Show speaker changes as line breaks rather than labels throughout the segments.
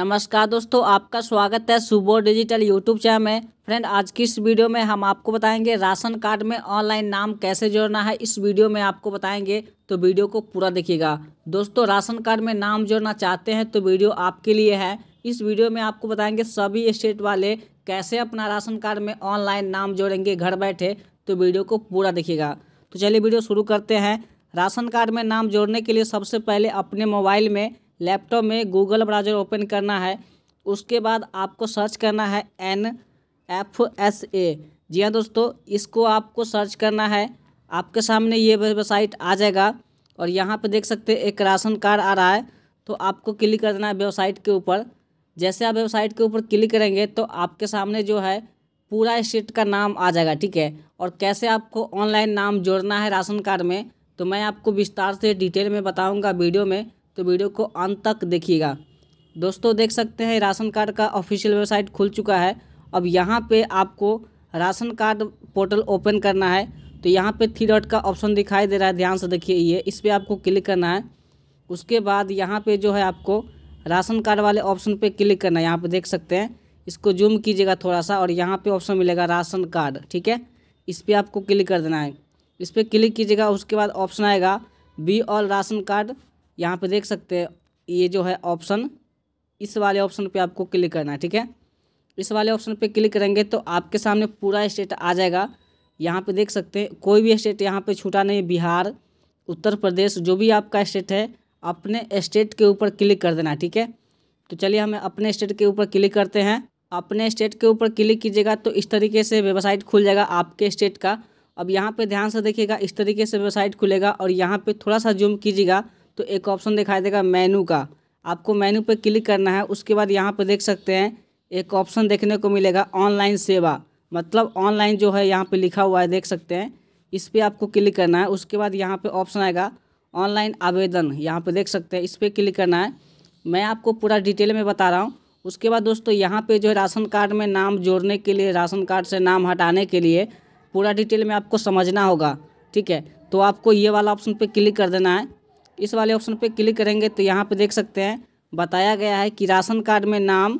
नमस्कार दोस्तों आपका स्वागत है सुबो डिजिटल यूट्यूब चैनल में फ्रेंड आज की इस वीडियो में हम आपको बताएंगे राशन कार्ड में ऑनलाइन नाम कैसे जोड़ना है इस वीडियो में आपको बताएंगे तो वीडियो को पूरा देखिएगा दोस्तों राशन कार्ड में नाम जोड़ना चाहते हैं तो वीडियो आपके लिए है इस वीडियो में आपको बताएंगे सभी स्टेट वाले कैसे अपना राशन कार्ड में ऑनलाइन नाम जोड़ेंगे घर बैठे तो वीडियो को पूरा देखिएगा तो चलिए वीडियो शुरू करते हैं राशन कार्ड में नाम जोड़ने के लिए सबसे पहले अपने मोबाइल में लैपटॉप में गूगल ब्राउजर ओपन करना है उसके बाद आपको सर्च करना है एन एफ एस ए जी हाँ दोस्तों इसको आपको सर्च करना है आपके सामने ये वेबसाइट आ जाएगा और यहाँ पे देख सकते हैं एक राशन कार्ड आ रहा है तो आपको क्लिक कर देना है वेबसाइट के ऊपर जैसे आप वेबसाइट के ऊपर क्लिक करेंगे तो आपके सामने जो है पूरा स्टेट का नाम आ जाएगा ठीक है और कैसे आपको ऑनलाइन नाम जोड़ना है राशन कार्ड में तो मैं आपको विस्तार से डिटेल में बताऊँगा वीडियो में तो वीडियो को अंत तक देखिएगा दोस्तों देख सकते हैं राशन कार्ड का ऑफिशियल वेबसाइट खुल चुका है अब यहाँ पे आपको राशन कार्ड पोर्टल ओपन करना है तो यहाँ पे थ्री डॉट का ऑप्शन दिखाई दे रहा है ध्यान से देखिए ये इस पर आपको क्लिक करना है उसके बाद यहाँ पे जो है आपको राशन कार्ड वाले ऑप्शन पे क्लिक करना है यहाँ पे देख सकते हैं इसको जूम कीजिएगा थोड़ा सा और यहाँ पर ऑप्शन मिलेगा राशन कार्ड ठीक है इस पर आपको क्लिक कर देना है इस पर क्लिक कीजिएगा उसके बाद ऑप्शन आएगा बी ऑल राशन कार्ड यहाँ पे देख सकते हैं ये जो है ऑप्शन इस वाले ऑप्शन पे आपको क्लिक करना है ठीक है इस वाले ऑप्शन पे क्लिक करेंगे तो आपके सामने पूरा स्टेट आ जाएगा यहाँ पे देख सकते हैं कोई भी स्टेट यहाँ पे छूटा नहीं बिहार उत्तर प्रदेश जो भी आपका स्टेट है अपने स्टेट के ऊपर क्लिक कर देना ठीक है तो चलिए हमें अपने स्टेट के ऊपर क्लिक करते हैं अपने स्टेट के ऊपर क्लिक कीजिएगा तो इस तरीके से वेबसाइट खुल जाएगा आपके स्टेट का अब यहाँ पे ध्यान से देखिएगा इस तरीके से वेबसाइट खुलेगा और यहाँ पे थोड़ा सा जूम कीजिएगा तो एक ऑप्शन दिखाई देगा मेनू का आपको मेनू पर क्लिक करना है उसके बाद यहाँ पर देख सकते हैं एक ऑप्शन देखने को मिलेगा ऑनलाइन सेवा मतलब ऑनलाइन जो है यहाँ पे लिखा हुआ है देख सकते हैं इस पर आपको क्लिक करना है उसके बाद यहाँ पे ऑप्शन आएगा ऑनलाइन आवेदन यहाँ पे देख सकते हैं इस पर क्लिक करना है मैं आपको पूरा डिटेल में बता रहा हूँ उसके बाद दोस्तों यहाँ पे जो है राशन कार्ड में नाम जोड़ने के लिए राशन कार्ड से नाम हटाने के लिए पूरा डिटेल में आपको समझना होगा ठीक है तो आपको ये वाला ऑप्शन पे क्लिक कर देना है इस वाले ऑप्शन पे क्लिक करेंगे तो यहाँ पे देख सकते हैं बताया गया है कि राशन कार्ड में नाम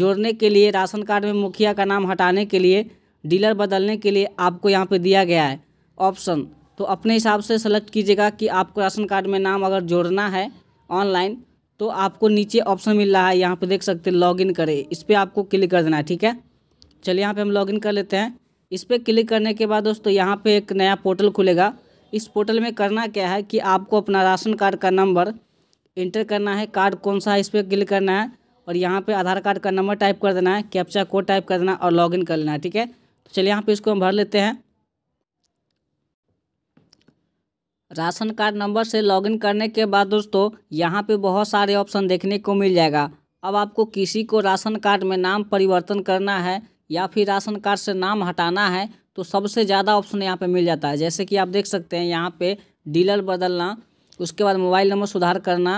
जोड़ने के लिए राशन कार्ड में मुखिया का नाम हटाने के लिए डीलर बदलने के लिए आपको यहाँ पे दिया गया है ऑप्शन तो अपने हिसाब से सेलेक्ट कीजिएगा कि आपको राशन कार्ड में नाम अगर जोड़ना है ऑनलाइन तो आपको नीचे ऑप्शन मिल रहा है यहाँ पर देख सकते हैं लॉगिन करें इस पर आपको क्लिक कर देना है ठीक है चलिए यहाँ पे हम लॉगिन कर लेते हैं इस पर क्लिक करने के बाद दोस्तों यहाँ पे एक नया पोर्टल खुलेगा इस पोर्टल में करना क्या है कि आपको अपना राशन कार्ड का नंबर इंटर करना है कार्ड कौन सा है इस पर क्लिक करना है और यहाँ पे आधार कार्ड का नंबर टाइप कर देना है कैप्चा कोड टाइप कर देना और लॉगिन कर लेना है ठीक है तो चलिए यहाँ पे इसको हम भर लेते हैं राशन कार्ड नंबर से लॉगिन करने के बाद दोस्तों यहाँ पे बहुत सारे ऑप्शन देखने को मिल जाएगा अब आपको किसी को राशन कार्ड में नाम परिवर्तन करना है या फिर राशन कार्ड से नाम हटाना है तो सबसे ज़्यादा ऑप्शन यहाँ पे मिल जाता है जैसे कि आप देख सकते हैं यहाँ पे डीलर बदलना उसके बाद मोबाइल नंबर सुधार करना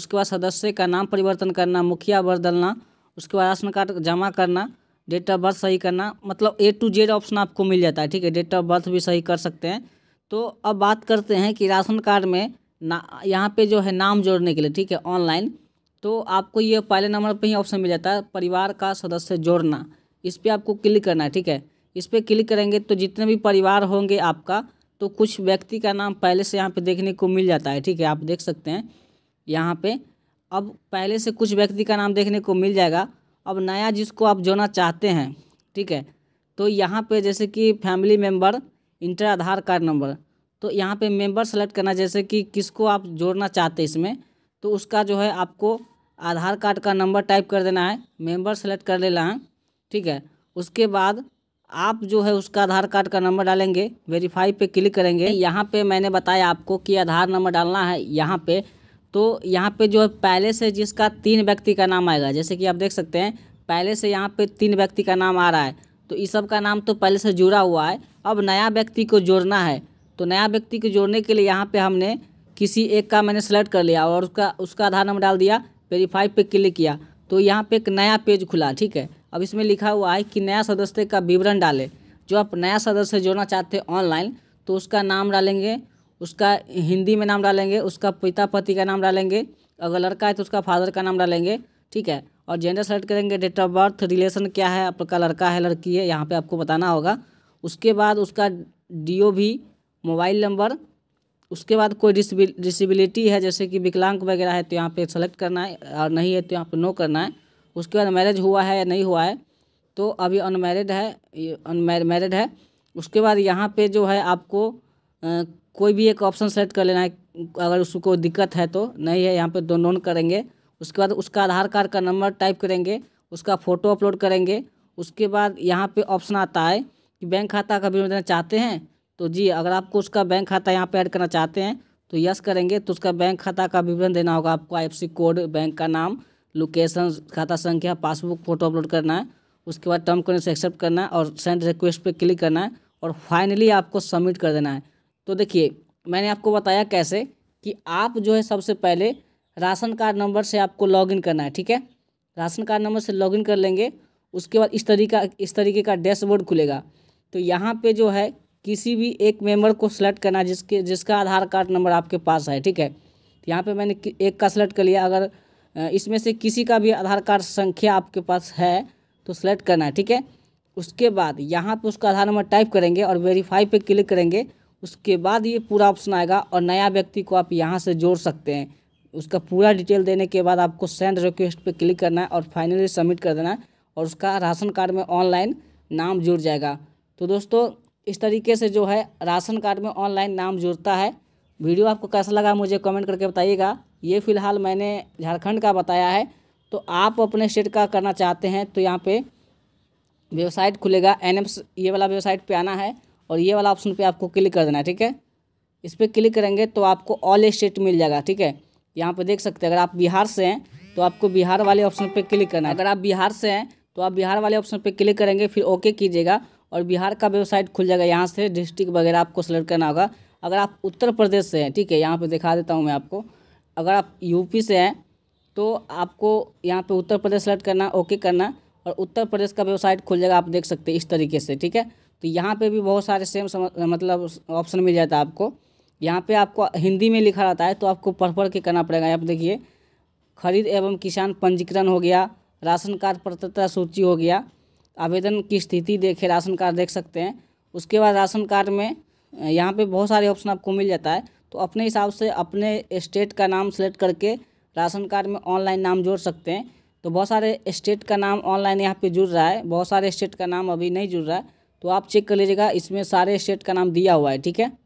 उसके बाद सदस्य का नाम परिवर्तन करना मुखिया बदलना उसके बाद राशन कार्ड जमा करना डेट ऑफ बर्थ सही करना मतलब ए टू जेड ऑप्शन आपको मिल जाता है ठीक है डेट ऑफ बर्थ भी सही कर सकते हैं तो अब बात करते हैं कि राशन कार्ड में ना यहाँ पे जो है नाम जोड़ने के लिए ठीक है ऑनलाइन तो आपको ये पहले नंबर पे ही ऑप्शन मिल जाता है परिवार का सदस्य जोड़ना इस पर आपको क्लिक करना है ठीक है इस पर क्लिक करेंगे तो जितने भी परिवार होंगे आपका तो कुछ व्यक्ति का नाम पहले से यहाँ पे देखने को मिल जाता है ठीक है आप देख सकते हैं यहाँ पे अब पहले से कुछ व्यक्ति का नाम देखने को मिल जाएगा अब नया जिसको आप जोड़ना चाहते हैं ठीक है तो यहाँ पे जैसे कि family member enter Aadhaar card number तो यहाँ पे मेंबर सेलेक्ट करना जैसे कि किसको आप जोड़ना चाहते हैं इसमें तो उसका जो है आपको आधार कार्ड का नंबर टाइप कर देना है मेम्बर सेलेक्ट कर लेना है ठीक है उसके बाद आप जो है उसका आधार कार्ड का नंबर डालेंगे वेरीफाई पे क्लिक करेंगे यहाँ पे मैंने बताया आपको कि आधार नंबर डालना है यहाँ पे तो यहाँ पे जो है पहले से जिसका तीन व्यक्ति का नाम आएगा जैसे कि आप देख सकते हैं पहले से यहाँ पे तीन व्यक्ति का नाम आ रहा है तो इस सब का नाम तो पहले से जुड़ा हुआ है अब नया व्यक्ति को जोड़ना है तो नया व्यक्ति को जोड़ने के लिए यहाँ पर हमने किसी एक का मैंने सेलेक्ट कर लिया और उसका उसका आधार नंबर डाल दिया वेरीफाई पर क्लिक किया तो यहाँ पे एक नया पेज खुला ठीक है अब इसमें लिखा हुआ है कि नया सदस्य का विवरण डालें जो आप नया सदस्य जोड़ना चाहते हैं ऑनलाइन तो उसका नाम डालेंगे उसका हिंदी में नाम डालेंगे उसका पिता पति का नाम डालेंगे अगर लड़का है तो उसका फादर का नाम डालेंगे ठीक है और जेंडर सेलेक्ट करेंगे डेट ऑफ बर्थ रिलेशन क्या है आपका लड़का है लड़की है यहाँ पे आपको बताना होगा उसके बाद उसका डी मोबाइल नंबर उसके बाद कोई डिसबिलिटी है जैसे कि विकलांग वगैरह है तो यहाँ पे सेलेक्ट करना है और नहीं है तो यहाँ पे नो करना है उसके बाद मैरिज हुआ है या नहीं हुआ है तो अभी अनमैरिड है अनमैरिड है उसके बाद यहाँ पे जो है आपको आ, कोई भी एक ऑप्शन सेलेक्ट कर लेना है अगर उसको दिक्कत है तो नहीं है यहाँ पे दो नोन करेंगे उसके बाद उसका आधार कार्ड का नंबर टाइप करेंगे उसका फ़ोटो अपलोड करेंगे उसके बाद यहाँ पे ऑप्शन आता है कि बैंक खाता का विवरण देना चाहते हैं तो जी अगर आपको उसका बैंक खाता यहाँ पर ऐड करना चाहते हैं तो यस करेंगे तो उसका बैंक खाता का विवरण देना होगा आपको आई कोड बैंक का नाम लोकेशन खाता संख्या पासबुक फोटो अपलोड करना है उसके बाद टर्म कंडीशन एक्सेप्ट करना है और सेंड रिक्वेस्ट पे क्लिक करना है और फाइनली आपको सबमिट कर देना है तो देखिए मैंने आपको बताया कैसे कि आप जो है सबसे पहले राशन कार्ड नंबर से आपको लॉगिन करना है ठीक है राशन कार्ड नंबर से लॉगिन कर लेंगे उसके बाद इस तरीका इस तरीके का डैशबोर्ड खुलेगा तो यहाँ पे जो है किसी भी एक मेंबर को सेलेक्ट करना है जिसके जिसका आधार कार्ड नंबर आपके पास है ठीक है तो यहाँ पे मैंने एक का सेलेक्ट कर लिया अगर इसमें से किसी का भी आधार कार्ड संख्या आपके पास है तो सेलेक्ट करना है ठीक है उसके बाद यहाँ पे उसका आधार नंबर टाइप करेंगे और वेरीफाई पे क्लिक करेंगे उसके बाद ये पूरा ऑप्शन आएगा और नया व्यक्ति को आप यहाँ से जोड़ सकते हैं उसका पूरा डिटेल देने के बाद आपको सेंड रिक्वेस्ट पे क्लिक करना है और फाइनली सबमिट कर देना है और उसका राशन कार्ड में ऑनलाइन नाम जुड़ जाएगा तो दोस्तों इस तरीके से जो है राशन कार्ड में ऑनलाइन नाम जुड़ता है वीडियो आपको कैसा लगा मुझे कमेंट करके बताइएगा ये फ़िलहाल मैंने झारखंड का बताया है तो आप अपने स्टेट का करना चाहते हैं तो यहाँ पे वेबसाइट खुलेगा एन ये वाला वेबसाइट पे आना है और ये वाला ऑप्शन पे आपको क्लिक कर देना है ठीक है इस पर क्लिक करेंगे तो आपको ऑल स्टेट मिल जाएगा ठीक है यहाँ पर देख सकते हैं अगर आप बिहार से हैं तो आपको बिहार वाले ऑप्शन पर क्लिक करना है अगर आप बिहार से हैं तो आप बिहार वाले ऑप्शन पर क्लिक करेंगे फिर ओके कीजिएगा और बिहार का वेबसाइट खुल जाएगा यहाँ से डिस्ट्रिक्ट वगैरह आपको सेलेक्ट करना होगा अगर आप उत्तर प्रदेश से हैं ठीक है यहाँ पर दिखा देता हूँ मैं आपको अगर आप यूपी से हैं तो आपको यहाँ पे उत्तर प्रदेश सेलेक्ट करना ओके करना और उत्तर प्रदेश का वेबसाइट खुल जाएगा आप देख सकते हैं इस तरीके से ठीक है तो यहाँ पे भी बहुत सारे सेम सम, मतलब ऑप्शन मिल जाता है आपको यहाँ पे आपको हिंदी में लिखा रहता है तो आपको पढ़ पढ़ के करना पड़ेगा यहाँ पर देखिए खरीद एवं किसान पंजीकरण हो गया राशन कार्ड पत्रता सूची हो गया आवेदन की स्थिति देखे राशन कार्ड देख सकते हैं उसके बाद राशन कार्ड में यहाँ पे बहुत सारे ऑप्शन आपको मिल जाता है तो अपने हिसाब से अपने स्टेट का नाम सेलेक्ट करके राशन कार्ड में ऑनलाइन नाम जोड़ सकते हैं तो बहुत सारे स्टेट का नाम ऑनलाइन यहाँ पे जुड़ रहा है बहुत सारे स्टेट का नाम अभी नहीं जुड़ रहा है तो आप चेक कर लीजिएगा इसमें सारे स्टेट का नाम दिया हुआ है ठीक है